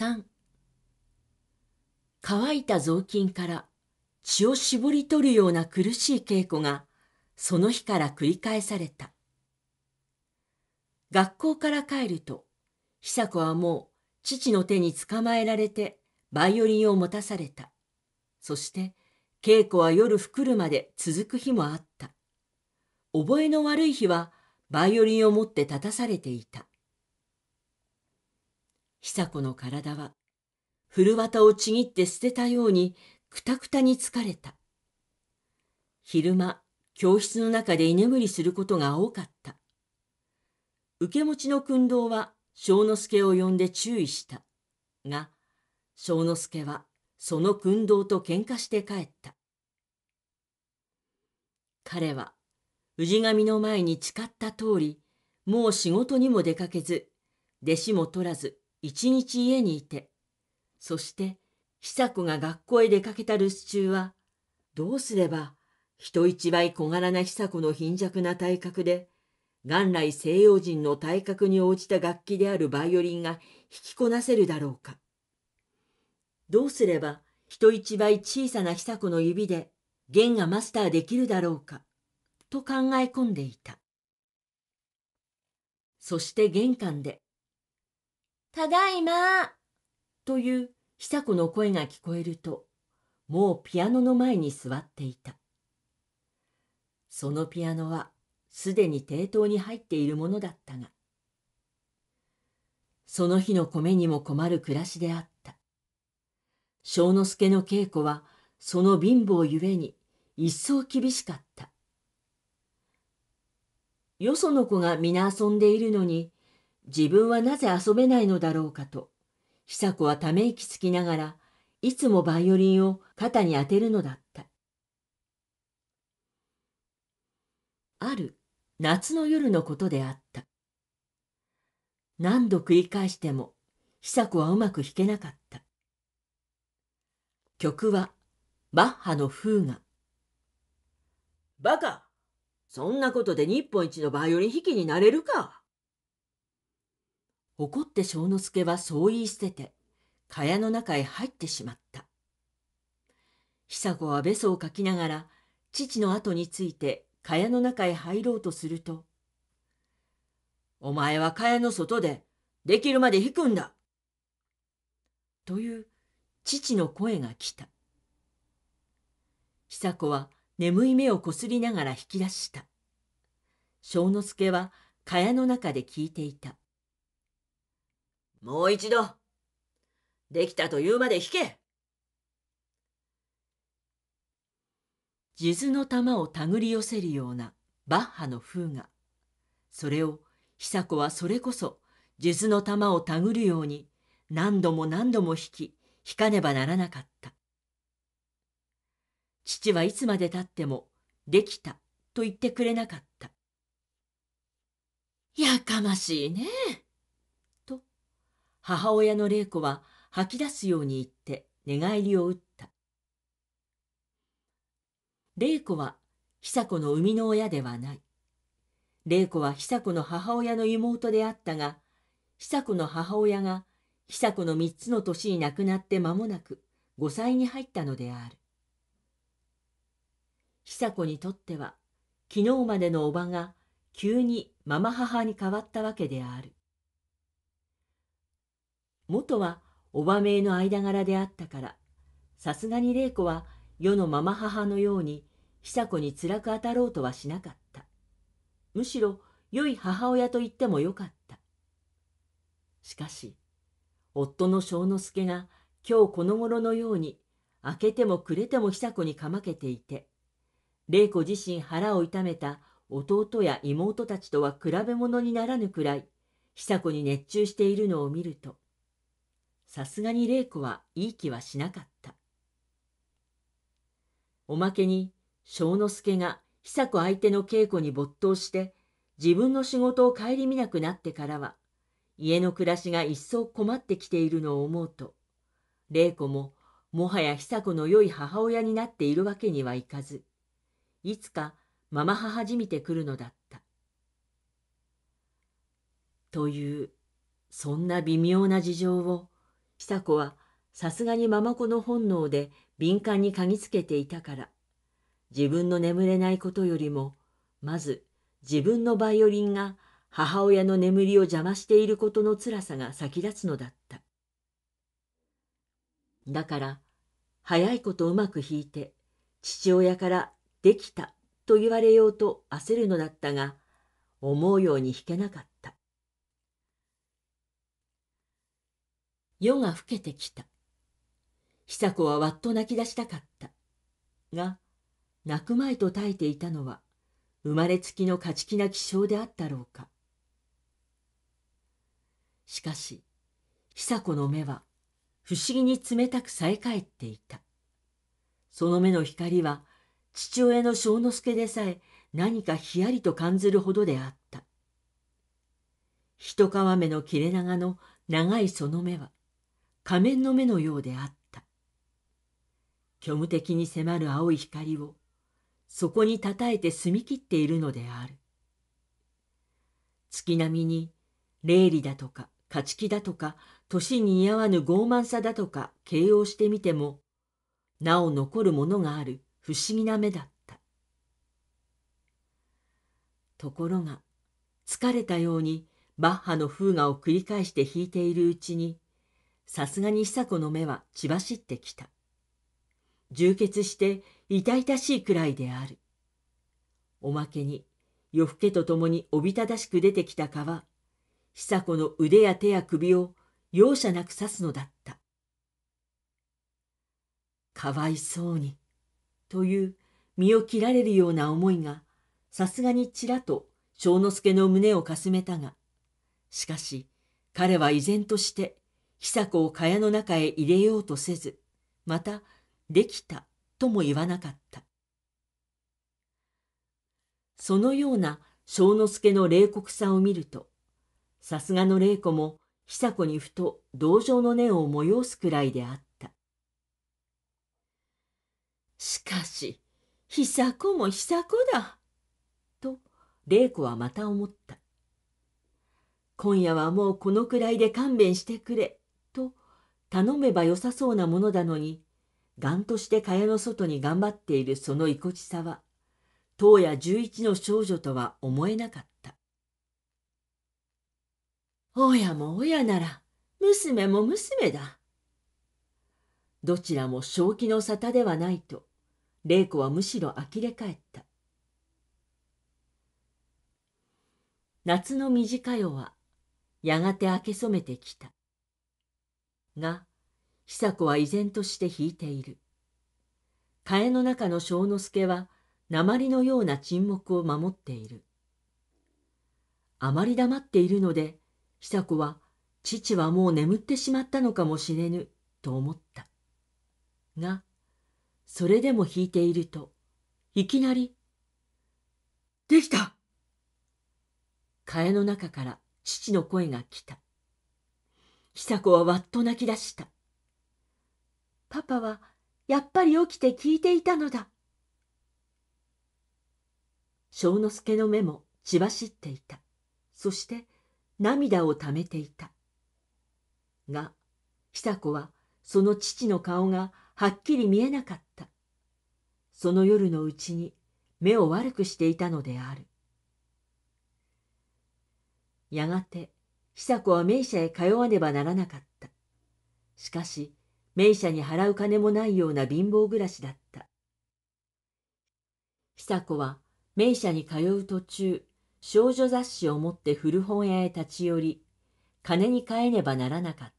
3乾いた雑巾から血を絞り取るような苦しい稽古がその日から繰り返された学校から帰ると久子はもう父の手に捕まえられてバイオリンを持たされたそして稽古は夜ふくるまで続く日もあった覚えの悪い日はバイオリンを持って立たされていた久子の体は、古綿をちぎって捨てたように、くたくたに疲れた。昼間、教室の中で居眠りすることが多かった。受け持ちの訓導は、正之助を呼んで注意した。が、正之助は、その訓導と喧嘩して帰った。彼は、氏神の前に誓った通り、もう仕事にも出かけず、弟子も取らず、一日家にいて、そして久子が学校へ出かけた留守中は、どうすれば人一倍小柄な久子の貧弱な体格で、元来西洋人の体格に応じた楽器であるバイオリンが弾きこなせるだろうか。どうすれば人一倍小さな久子の指で弦がマスターできるだろうか、と考え込んでいた。そして玄関でただいま、という久子の声が聞こえると、もうピアノの前に座っていた。そのピアノはすでに抵当に入っているものだったが、その日の米にも困る暮らしであった。正之助の稽古はその貧乏ゆえに一層厳しかった。よその子が皆遊んでいるのに、自分はなぜ遊べないのだろうかと、久子はため息つきながら、いつもバイオリンを肩に当てるのだった。ある夏の夜のことであった。何度繰り返しても、久子はうまく弾けなかった。曲は、バッハの風が。バカそんなことで日本一のバイオリン弾きになれるか怒って正之助はそう言い捨てて、蚊帳の中へ入ってしまった。久子はべそをかきながら、父の後について蚊帳の中へ入ろうとすると、お前は蚊帳の外で、できるまで引くんだという父の声が来た。久子は眠い目をこすりながら引き出した。正之助は蚊帳の中で聞いていた。もう一度、できたというまで弾け数珠の玉を手繰り寄せるようなバッハの風が、それを久子はそれこそ数珠の玉を手繰るように何度も何度も弾き、弾かねばならなかった。父はいつまでたっても、できたと言ってくれなかった。やかましいね。母親の玲子は吐き出すように言って寝返りを打った。玲子は久子の生みの親ではない。玲子は久子の母親の妹であったが、久子の母親が久子の3つの年に亡くなって間もなく5歳に入ったのである。久子にとっては、昨日までのおばが急にママ母に変わったわけである。元はおばめいの間柄であったからさすがに玲子は世のまま母のように久子に辛く当たろうとはしなかったむしろ良い母親と言ってもよかったしかし夫の庄之助が今日この頃のように明けても暮れても久子にかまけていて玲子自身腹を痛めた弟や妹たちとは比べ物にならぬくらい久子に熱中しているのを見るとさすがに玲子はいい気はしなかった。おまけに、正之助が久子相手の稽古に没頭して、自分の仕事を顧みなくなってからは、家の暮らしが一層困ってきているのを思うと、玲子ももはや久子の良い母親になっているわけにはいかず、いつかまま母じみてくるのだった。という、そんな微妙な事情を、久子はさすがにママ子の本能で敏感に嗅ぎつけていたから、自分の眠れないことよりも、まず自分のバイオリンが母親の眠りを邪魔していることの辛さが先立つのだった。だから、早いことうまく弾いて、父親からできたと言われようと焦るのだったが、思うように弾けなかった。夜が更けてきた。久子はわっと泣き出したかった。が、泣くまいと耐えていたのは、生まれつきの勝ち気な気性であったろうか。しかし、久子の目は、不思議に冷たくさえ返っていた。その目の光は、父親の正之助でさえ、何かひやりと感じるほどであった。一皮目の切れ長の長いその目は、仮面の目のようであった虚無的に迫る青い光をそこにたたえて澄み切っているのである月並みに霊理だとか勝ち気だとか年に似合わぬ傲慢さだとか形容してみてもなお残るものがある不思議な目だったところが疲れたようにバッハの風雅を繰り返して弾いているうちにさすがに久子の目は血走ってきた。充血して痛々しいくらいである。おまけに夜更けとともにおびただしく出てきた蚊は、久子の腕や手や首を容赦なく刺すのだった。かわいそうに、という身を切られるような思いが、さすがにちらと正之助の胸をかすめたが、しかし彼は依然として久子を蚊帳の中へ入れようとせず、また、できたとも言わなかった。そのような正之助の冷酷さを見ると、さすがの霊子も久子にふと同情の念を催すくらいであった。しかし、久子も久子だ。と、霊子はまた思った。今夜はもうこのくらいで勘弁してくれ。頼めばよさそうなものだのに、がんとして蚊帳の外に頑張っているそのいこちさは、当夜十一の少女とは思えなかった。親も親なら、娘も娘だ。どちらも正気の沙汰ではないと、玲子はむしろ呆れ返った。夏の短夜は、やがて明け染めてきた。が久子は依然として引いている替えの中の庄之助は鉛のような沈黙を守っているあまり黙っているので久子は父はもう眠ってしまったのかもしれぬと思ったがそれでも引いているといきなり「できた!」替えの中から父の声が来た久子はわっと泣き出した。パパはやっぱり起きて聞いていたのだ。正之助の目も血走っていた。そして涙をためていた。が、久子はその父の顔がはっきり見えなかった。その夜のうちに目を悪くしていたのである。やがて久子は名車へ通わねばならなかった。しかし、名車に払う金もないような貧乏暮らしだった。久子は名車に通う途中、少女雑誌を持って古本屋へ立ち寄り、金に換えねばならなかった。